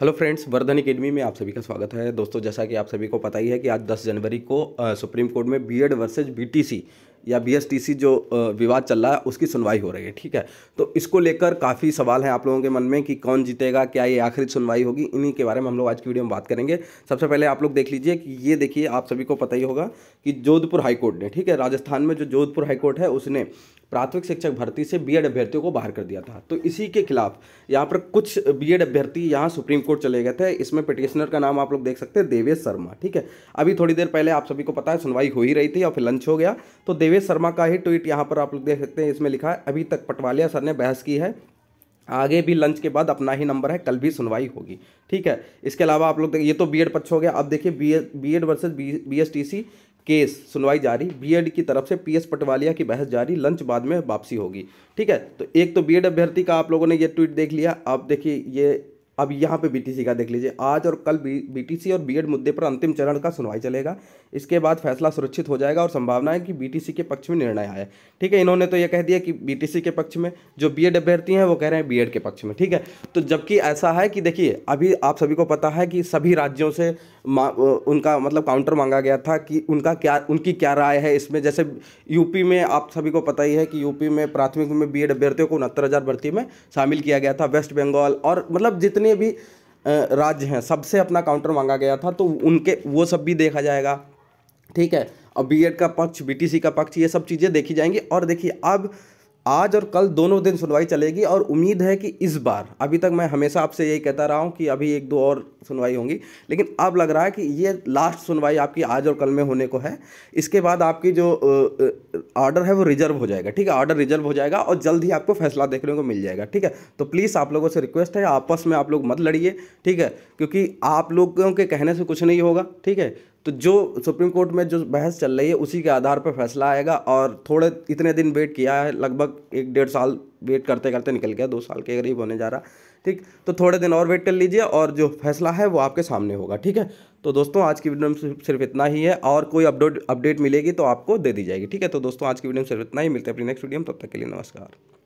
hello friends Vardhan academy में आप सभी का स्वागत है दोस्तों जैसा कि आप सभी को पता ही है कि आज 10 जनवरी को सुप्रीम कोर्ट में बीएड वर्सेज बीटीसी या बीएसटीसी जो विवाद चल रहा है उसकी सुनवाई हो रही है ठीक है तो इसको लेकर काफ़ी सवाल है आप लोगों के मन में कि कौन जीतेगा क्या ये आखिरी सुनवाई होगी इन्हीं के बारे में हम लोग आज की वीडियो में बात करेंगे सबसे पहले आप लोग देख लीजिए कि ये देखिए आप सभी को पता ही होगा कि जोधपुर हाईकोर्ट ने ठीक है राजस्थान में जो जोधपुर हाईकोर्ट है उसने प्राथमिक शिक्षक भर्ती से बीएड अभ्यर्थियों को बाहर कर दिया था तो इसी के खिलाफ यहाँ पर कुछ बीएड अभ्यर्थी यहाँ सुप्रीम कोर्ट चले गए थे इसमें पिटिशनर का नाम आप लोग देख सकते हैं देवेश शर्मा ठीक है अभी थोड़ी देर पहले आप सभी को पता है सुनवाई हो ही रही थी और फिर लंच हो गया तो देवेश देवेश शर्मा का ही ट्वीट यहाँ पर आप लोग देख सकते हैं इसमें लिखा है अभी तक पटवालिया सर ने बहस की है आगे भी लंच के बाद अपना ही नंबर है कल भी सुनवाई होगी ठीक है इसके अलावा आप लोग ये तो बीएड पक्ष हो गया अब देखिए B B Ed versus B case सुनवाई जारी बीएड की तरफ से पीएस पटवालिया की बहस जारी लंच बाद में वापसी होगी ठीक है तो एक तो बीएड अभ्यर्थी का आप लोगों ने ये ट्वीट देख लिया अब देखिए ये अब यहाँ पे बीटीसी का देख लीजिए आज और कल बीटीसी और बीएड मुद्दे पर अंतिम चरण का सुनवाई चलेगा इसके बाद फैसला सुरक्षित हो जाएगा और संभावना है कि बीटीसी के पक्ष में निर्णय आए ठीक है इन्होंने तो ये कह दिया कि बीटीसी के पक्ष में जो बीएड अभ्यर्थी हैं वो कह रहे हैं बीएड के पक्ष में ठीक है तो जबकि ऐसा है कि देखिए अभी आप सभी को पता है कि सभी राज्यों से उनका मतलब काउंटर मांगा गया था कि उनका क्या उनकी क्या राय है इसमें जैसे यूपी में आप सभी को पता ही है कि यूपी में प्राथमिक में बी अभ्यर्थियों को उनहत्तर हज़ार भर्ती में शामिल किया गया था वेस्ट बंगाल और मतलब जितनी जितने भी राज्य हैं सबसे अपना काउंटर मांगा गया था तो उनके वो सब भी देखा जाएगा ठीक है अब बीएड का पक्ष बीटीसी का पक्ष ये सब चीज़ें देखी जाएंगी और देखिए अब आज और कल दोनों दिन सुनवाई चलेगी और उम्मीद है कि इस बार अभी तक मैं हमेशा आपसे यही कहता रहा हूँ कि अभी एक दो और सुनवाई होंगी लेकिन अब लग रहा है कि ये लास्ट सुनवाई आपकी आज और कल में होने को है इसके बाद आपकी जो ऑर्डर है वो रिजर्व हो जाएगा ठीक है ऑर्डर रिजर्व हो जाएगा और जल्द ही आपको फैसला देखने को मिल जाएगा ठीक है तो प्लीज़ आप लोगों से रिक्वेस्ट है आपस में आप लोग मत लड़िए ठीक है क्योंकि आप लोगों के कहने से कुछ नहीं होगा ठीक है तो जो सुप्रीम कोर्ट में जो बहस चल रही है उसी के आधार पर फैसला आएगा और थोड़े इतने दिन वेट किया है लगभग एक डेढ़ साल वेट करते करते निकल गया दो साल के करीब होने जा रहा ठीक तो थोड़े दिन और वेट कर लीजिए और जो फैसला है वो आपके सामने होगा ठीक है तो दोस्तों आज की वीडियो में सिर्फ इतना ही है और कोई अपडेट अपडेट मिलेगी तो आपको दे दी जाएगी ठीक है तो दोस्तों आज की वीडियो में सिर्फ इतना ही मिलते हैं अपनी नेक्स्ट वीडियो में तब तक के लिए नमस्कार